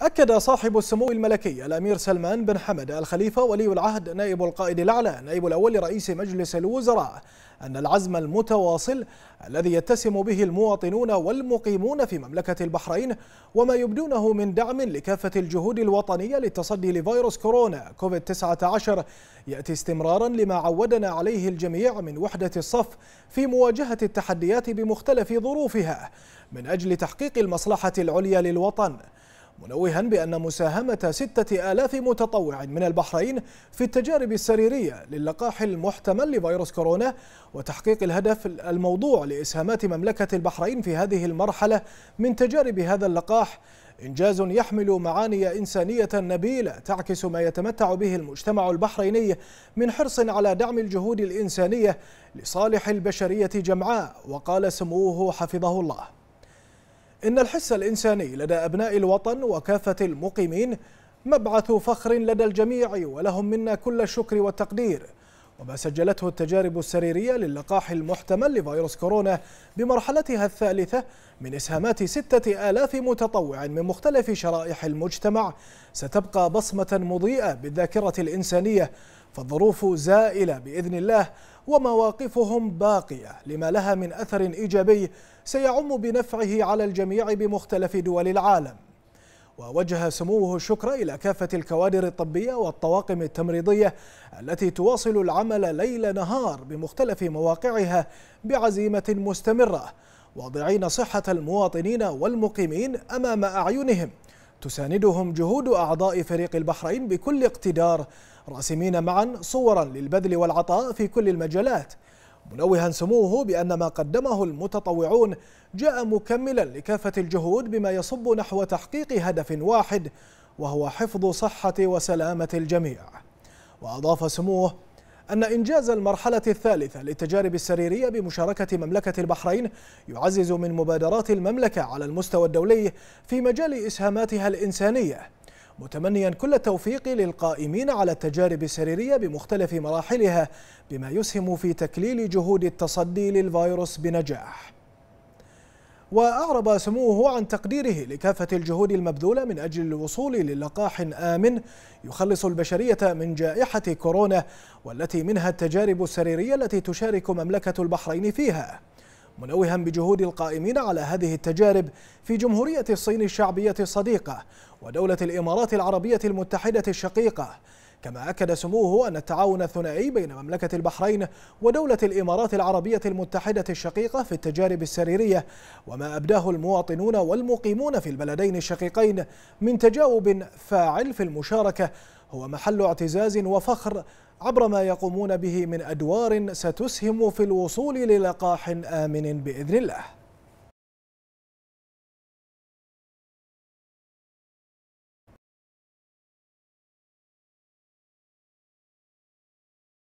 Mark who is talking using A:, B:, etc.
A: أكد صاحب السمو الملكي الأمير سلمان بن حمد الخليفة ولي العهد نائب القائد الأعلى نائب الأول لرئيس مجلس الوزراء أن العزم المتواصل الذي يتسم به المواطنون والمقيمون في مملكة البحرين وما يبدونه من دعم لكافة الجهود الوطنية للتصدي لفيروس كورونا كوفيد 19 يأتي استمرارا لما عودنا عليه الجميع من وحدة الصف في مواجهة التحديات بمختلف ظروفها من أجل تحقيق المصلحة العليا للوطن منوها بأن مساهمة ستة آلاف متطوع من البحرين في التجارب السريرية للقاح المحتمل لفيروس كورونا وتحقيق الهدف الموضوع لإسهامات مملكة البحرين في هذه المرحلة من تجارب هذا اللقاح إنجاز يحمل معاني إنسانية نبيلة تعكس ما يتمتع به المجتمع البحريني من حرص على دعم الجهود الإنسانية لصالح البشرية جمعاء وقال سموه حفظه الله إن الحس الإنساني لدى أبناء الوطن وكافة المقيمين مبعث فخر لدى الجميع ولهم منا كل الشكر والتقدير وما سجلته التجارب السريرية للقاح المحتمل لفيروس كورونا بمرحلتها الثالثة من إسهامات ستة آلاف متطوع من مختلف شرائح المجتمع ستبقى بصمة مضيئة بالذاكرة الإنسانية فالظروف زائلة بإذن الله ومواقفهم باقية لما لها من أثر إيجابي سيعم بنفعه على الجميع بمختلف دول العالم ووجه سموه الشكر إلى كافة الكوادر الطبية والطواقم التمريضية التي تواصل العمل ليل نهار بمختلف مواقعها بعزيمة مستمرة واضعين صحة المواطنين والمقيمين أمام أعينهم تساندهم جهود أعضاء فريق البحرين بكل اقتدار راسمين معا صورا للبذل والعطاء في كل المجالات منوها سموه بأن ما قدمه المتطوعون جاء مكملا لكافة الجهود بما يصب نحو تحقيق هدف واحد وهو حفظ صحة وسلامة الجميع وأضاف سموه أن إنجاز المرحلة الثالثة للتجارب السريرية بمشاركة مملكة البحرين يعزز من مبادرات المملكة على المستوى الدولي في مجال إسهاماتها الإنسانية متمنيا كل التوفيق للقائمين على التجارب السريرية بمختلف مراحلها بما يسهم في تكليل جهود التصدي للفيروس بنجاح وأعرب سموه عن تقديره لكافة الجهود المبذولة من أجل الوصول للقاح آمن يخلص البشرية من جائحة كورونا والتي منها التجارب السريرية التي تشارك مملكة البحرين فيها منوها بجهود القائمين على هذه التجارب في جمهورية الصين الشعبية الصديقة ودولة الإمارات العربية المتحدة الشقيقة كما أكد سموه أن التعاون الثنائي بين مملكة البحرين ودولة الإمارات العربية المتحدة الشقيقة في التجارب السريرية وما أبداه المواطنون والمقيمون في البلدين الشقيقين من تجاوب فاعل في المشاركة هو محل اعتزاز وفخر عبر ما يقومون به من أدوار ستسهم في الوصول للقاح آمن بإذن الله